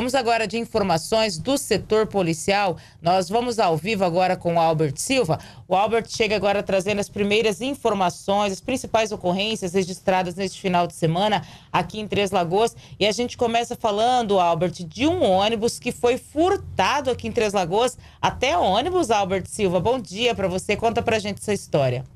Vamos agora de informações do setor policial. Nós vamos ao vivo agora com o Albert Silva. O Albert chega agora trazendo as primeiras informações, as principais ocorrências registradas neste final de semana aqui em Três Lagoas. E a gente começa falando, Albert, de um ônibus que foi furtado aqui em Três Lagoas. Até ônibus, Albert Silva. Bom dia para você. Conta a gente essa história.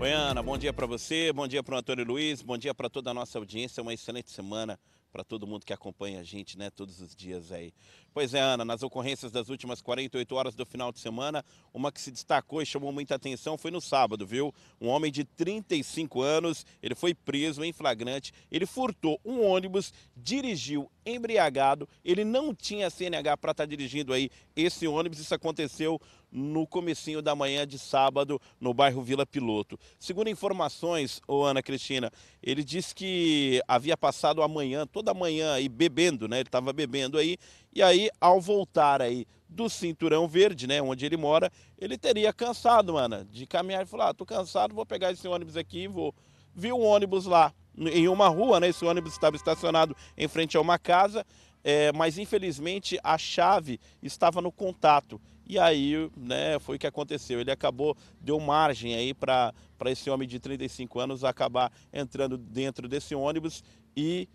Oi, Ana. Bom dia para você, bom dia para o Antônio Luiz, bom dia para toda a nossa audiência. Uma excelente semana para todo mundo que acompanha a gente, né, todos os dias aí. Pois é, Ana, nas ocorrências das últimas 48 horas do final de semana, uma que se destacou e chamou muita atenção foi no sábado, viu? Um homem de 35 anos, ele foi preso em flagrante, ele furtou um ônibus, dirigiu embriagado, ele não tinha CNH para estar tá dirigindo aí esse ônibus, isso aconteceu no comecinho da manhã de sábado no bairro Vila Piloto. Segundo informações, ô Ana Cristina, ele disse que havia passado a manhã toda manhã aí bebendo, né? Ele estava bebendo aí. E aí, ao voltar aí do Cinturão Verde, né, onde ele mora, ele teria cansado, mano, de caminhar e falar: ah, tô cansado, vou pegar esse ônibus aqui e vou. Viu um ônibus lá em uma rua, né? Esse ônibus estava estacionado em frente a uma casa, é, mas infelizmente a chave estava no contato. E aí, né, foi o que aconteceu. Ele acabou, deu margem aí para esse homem de 35 anos acabar entrando dentro desse ônibus e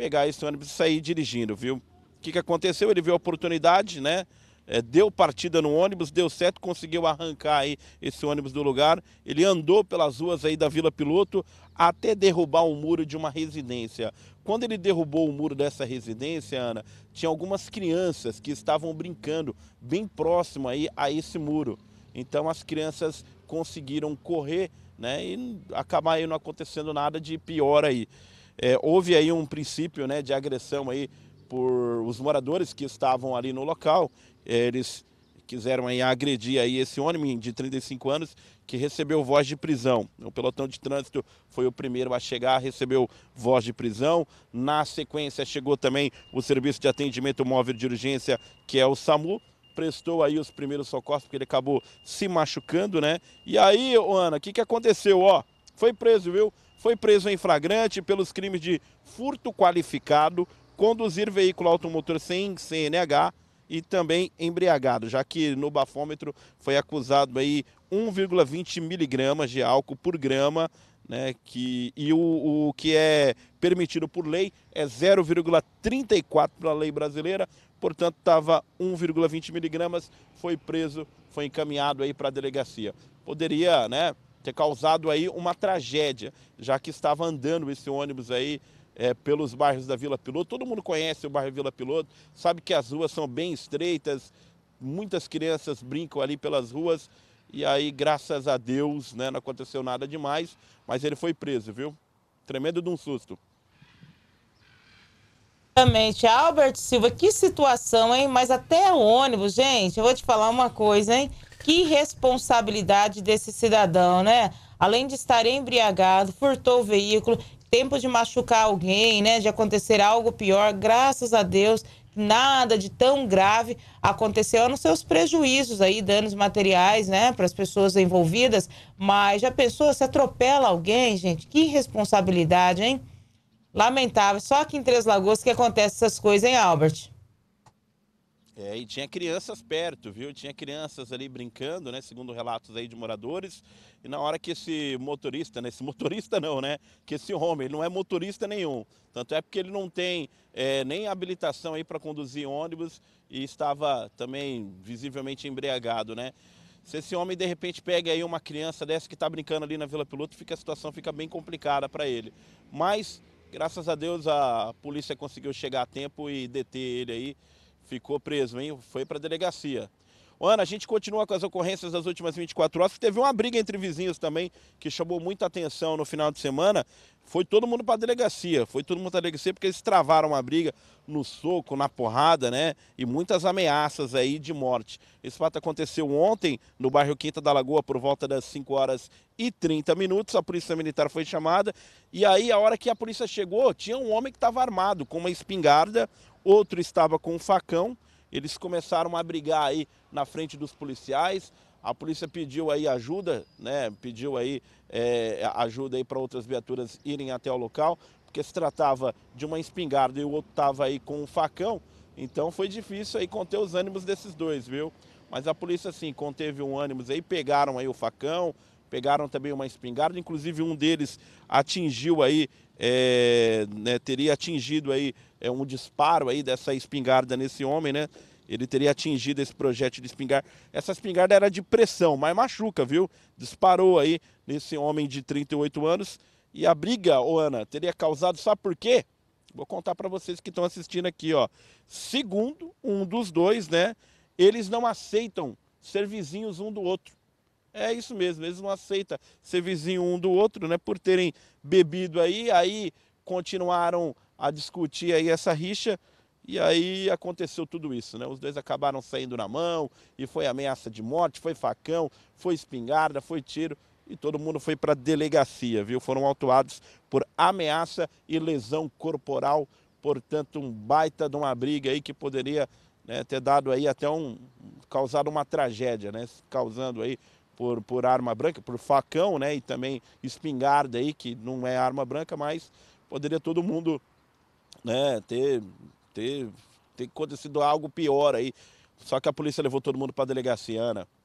pegar esse ônibus e sair dirigindo, viu? O que, que aconteceu? Ele viu a oportunidade, né? É, deu partida no ônibus, deu certo, conseguiu arrancar aí esse ônibus do lugar. Ele andou pelas ruas aí da Vila Piloto até derrubar o muro de uma residência. Quando ele derrubou o muro dessa residência, Ana, tinha algumas crianças que estavam brincando bem próximo aí a esse muro. Então as crianças conseguiram correr, né, e acabar aí não acontecendo nada de pior aí. É, houve aí um princípio né, de agressão aí por os moradores que estavam ali no local. É, eles quiseram aí agredir aí esse homem de 35 anos que recebeu voz de prisão. O pelotão de trânsito foi o primeiro a chegar, recebeu voz de prisão. Na sequência chegou também o serviço de atendimento móvel de urgência, que é o SAMU, prestou aí os primeiros socorros porque ele acabou se machucando, né? E aí, Ana, o que que aconteceu, ó? Foi preso, viu? foi preso em flagrante pelos crimes de furto qualificado, conduzir veículo automotor sem CNH e também embriagado, já que no bafômetro foi acusado aí 1,20 miligramas de álcool por grama, né, que, e o, o que é permitido por lei é 0,34 pela lei brasileira, portanto estava 1,20 miligramas, foi preso, foi encaminhado aí para a delegacia. Poderia, né, ter causado aí uma tragédia, já que estava andando esse ônibus aí é, pelos bairros da Vila Piloto. Todo mundo conhece o bairro Vila Piloto, sabe que as ruas são bem estreitas, muitas crianças brincam ali pelas ruas. E aí, graças a Deus, né, não aconteceu nada demais, mas ele foi preso, viu? Tremendo de um susto. Exatamente. Albert Silva, que situação, hein? Mas até o ônibus, gente, eu vou te falar uma coisa, hein? Que responsabilidade desse cidadão, né? Além de estar embriagado, furtou o veículo, tempo de machucar alguém, né? De acontecer algo pior. Graças a Deus, nada de tão grave aconteceu, a não seus prejuízos aí, danos materiais, né, para as pessoas envolvidas. Mas já pensou se atropela alguém, gente? Que responsabilidade, hein? Lamentável. Só aqui em Três Lagoas que acontece essas coisas, hein, Albert? É, e tinha crianças perto, viu? Tinha crianças ali brincando, né? Segundo relatos aí de moradores. E na hora que esse motorista, né? Esse motorista não, né? Que esse homem, ele não é motorista nenhum. Tanto é porque ele não tem é, nem habilitação aí para conduzir ônibus e estava também visivelmente embriagado, né? Se esse homem de repente pega aí uma criança dessa que está brincando ali na Vila Piloto, fica a situação fica bem complicada para ele. Mas graças a Deus a polícia conseguiu chegar a tempo e deter ele aí. Ficou preso, hein? Foi para a delegacia. Ana, a gente continua com as ocorrências das últimas 24 horas. Teve uma briga entre vizinhos também que chamou muita atenção no final de semana. Foi todo mundo para a delegacia. Foi todo mundo para a delegacia porque eles travaram a briga no soco, na porrada, né? E muitas ameaças aí de morte. Esse fato aconteceu ontem no bairro Quinta da Lagoa por volta das 5 horas e 30 minutos. A polícia militar foi chamada. E aí, a hora que a polícia chegou, tinha um homem que estava armado com uma espingarda, outro estava com um facão. Eles começaram a brigar aí na frente dos policiais. A polícia pediu aí ajuda, né? Pediu aí é, ajuda aí para outras viaturas irem até o local, porque se tratava de uma espingarda e o outro estava aí com um facão. Então foi difícil aí conter os ânimos desses dois, viu? Mas a polícia sim conteve um ânimos aí, pegaram aí o facão, pegaram também uma espingarda, inclusive um deles atingiu aí, é, né, teria atingido aí é, um disparo aí dessa espingarda nesse homem, né? Ele teria atingido esse projeto de espingarda. Essa espingarda era de pressão, mas machuca, viu? Disparou aí nesse homem de 38 anos. E a briga, ô Ana, teria causado, sabe por quê? Vou contar para vocês que estão assistindo aqui, ó. Segundo um dos dois, né? Eles não aceitam ser vizinhos um do outro. É isso mesmo, eles não aceitam ser vizinho um do outro, né? Por terem bebido aí, aí continuaram a discutir aí essa rixa e aí aconteceu tudo isso, né? Os dois acabaram saindo na mão e foi ameaça de morte, foi facão, foi espingarda, foi tiro e todo mundo foi para delegacia, viu? Foram autuados por ameaça e lesão corporal, portanto um baita de uma briga aí que poderia né, ter dado aí até um causado uma tragédia, né? Causando aí por, por arma branca, por facão, né? E também espingarda aí, que não é arma branca, mas poderia todo mundo né, ter, ter, ter acontecido algo pior aí. Só que a polícia levou todo mundo para a delegacia, Ana.